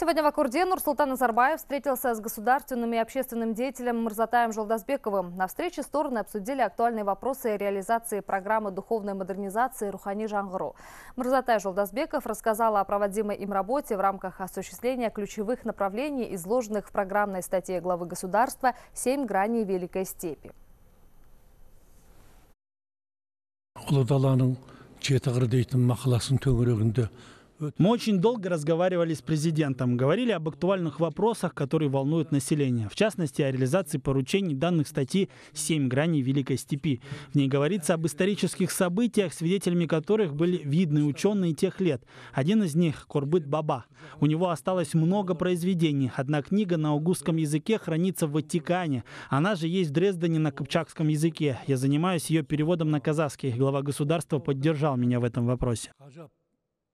Сегодня в Акурде Нурсултан Назарбаев встретился с государственным и общественным деятелем Мурзатаем Жолдасбековым. На встрече стороны обсудили актуальные вопросы реализации программы духовной модернизации Рухани Жангару. Мурзатай Жолдасбеков рассказал о проводимой им работе в рамках осуществления ключевых направлений, изложенных в программной статье главы государства «Семь граней Великой степи». ұлы мы очень долго разговаривали с президентом, говорили об актуальных вопросах, которые волнуют население, в частности о реализации поручений данных статьи «Семь граней Великой степи». В ней говорится об исторических событиях, свидетелями которых были видные ученые тех лет. Один из них — Корбыт Баба. У него осталось много произведений. Одна книга на угусском языке хранится в Ватикане. Она же есть в Дрездене на кыпчакском языке. Я занимаюсь ее переводом на казахский. Глава государства поддержал меня в этом вопросе.